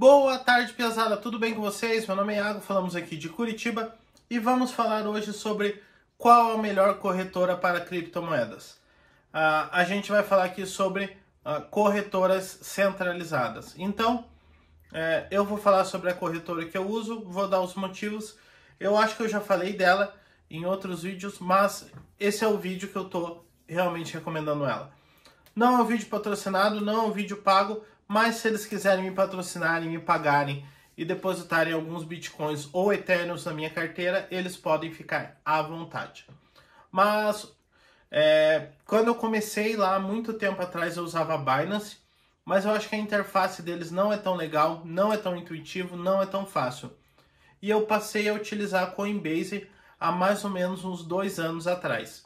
Boa tarde, pesada. Tudo bem com vocês? Meu nome é Iago, falamos aqui de Curitiba e vamos falar hoje sobre qual a melhor corretora para criptomoedas. Uh, a gente vai falar aqui sobre uh, corretoras centralizadas. Então, é, eu vou falar sobre a corretora que eu uso, vou dar os motivos. Eu acho que eu já falei dela em outros vídeos, mas esse é o vídeo que eu estou realmente recomendando ela. Não é um vídeo patrocinado, não é um vídeo pago, mas se eles quiserem me patrocinarem, me pagarem e depositarem alguns bitcoins ou eternos na minha carteira, eles podem ficar à vontade. Mas é, quando eu comecei lá, muito tempo atrás, eu usava a Binance, mas eu acho que a interface deles não é tão legal, não é tão intuitivo, não é tão fácil. E eu passei a utilizar a Coinbase há mais ou menos uns dois anos atrás.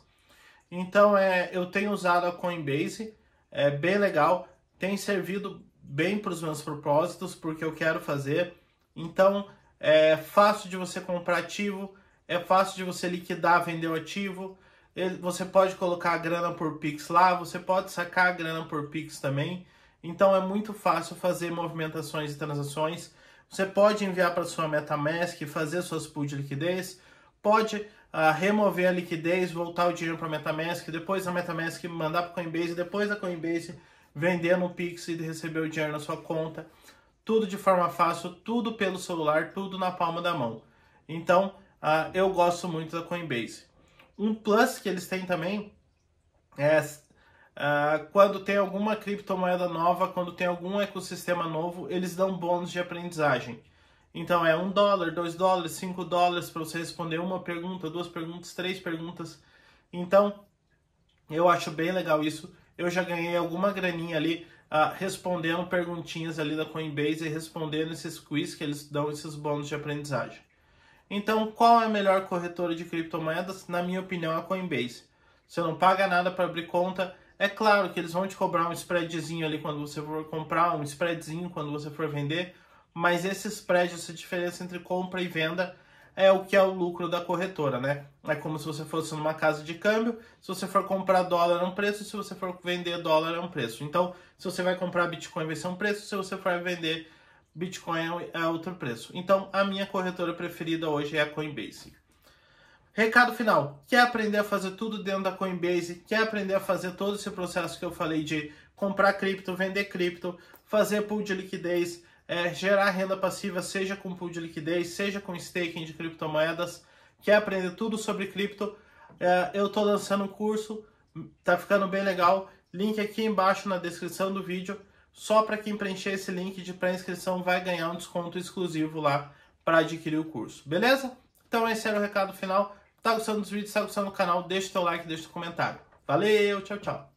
Então é, eu tenho usado a Coinbase, é bem legal, tem servido bem para os meus propósitos, porque eu quero fazer. Então, é fácil de você comprar ativo, é fácil de você liquidar, vender o ativo. Você pode colocar a grana por Pix lá, você pode sacar a grana por Pix também. Então é muito fácil fazer movimentações e transações. Você pode enviar para sua MetaMask, fazer suas pools de liquidez, pode uh, remover a liquidez, voltar o dinheiro para a MetaMask, depois a MetaMask mandar para Coinbase, depois a Coinbase vender no Pix e receber o dinheiro na sua conta. Tudo de forma fácil, tudo pelo celular, tudo na palma da mão. Então, uh, eu gosto muito da Coinbase. Um plus que eles têm também é uh, quando tem alguma criptomoeda nova, quando tem algum ecossistema novo, eles dão bônus de aprendizagem. Então é um dólar, dois dólares, cinco dólares para você responder uma pergunta, duas perguntas, três perguntas. Então eu acho bem legal isso eu já ganhei alguma graninha ali ah, respondendo perguntinhas ali da Coinbase e respondendo esses quiz que eles dão esses bônus de aprendizagem. Então, qual é a melhor corretora de criptomoedas? Na minha opinião, a Coinbase. Você não paga nada para abrir conta. É claro que eles vão te cobrar um spreadzinho ali quando você for comprar, um spreadzinho quando você for vender, mas esse spread, essa diferença entre compra e venda, é o que é o lucro da corretora, né? É como se você fosse numa casa de câmbio, se você for comprar dólar é um preço, se você for vender dólar é um preço. Então, se você vai comprar Bitcoin vai ser um preço, se você for vender Bitcoin é outro preço. Então, a minha corretora preferida hoje é a Coinbase. Recado final: quer aprender a fazer tudo dentro da Coinbase? Quer aprender a fazer todo esse processo que eu falei de comprar cripto, vender cripto, fazer pool de liquidez? é, gerar renda passiva, seja com pool de liquidez, seja com staking de criptomoedas. Quer aprender tudo sobre cripto? É, eu estou lançando um curso, tá ficando bem legal. Link aqui embaixo na descrição do vídeo. Só para quem preencher esse link de pré-inscrição vai ganhar um desconto exclusivo lá para adquirir o curso, beleza? Então esse era o recado final. Tá gostando dos vídeos, tá gostando do canal, deixa o teu like, deixa o teu comentário. Valeu, tchau, tchau.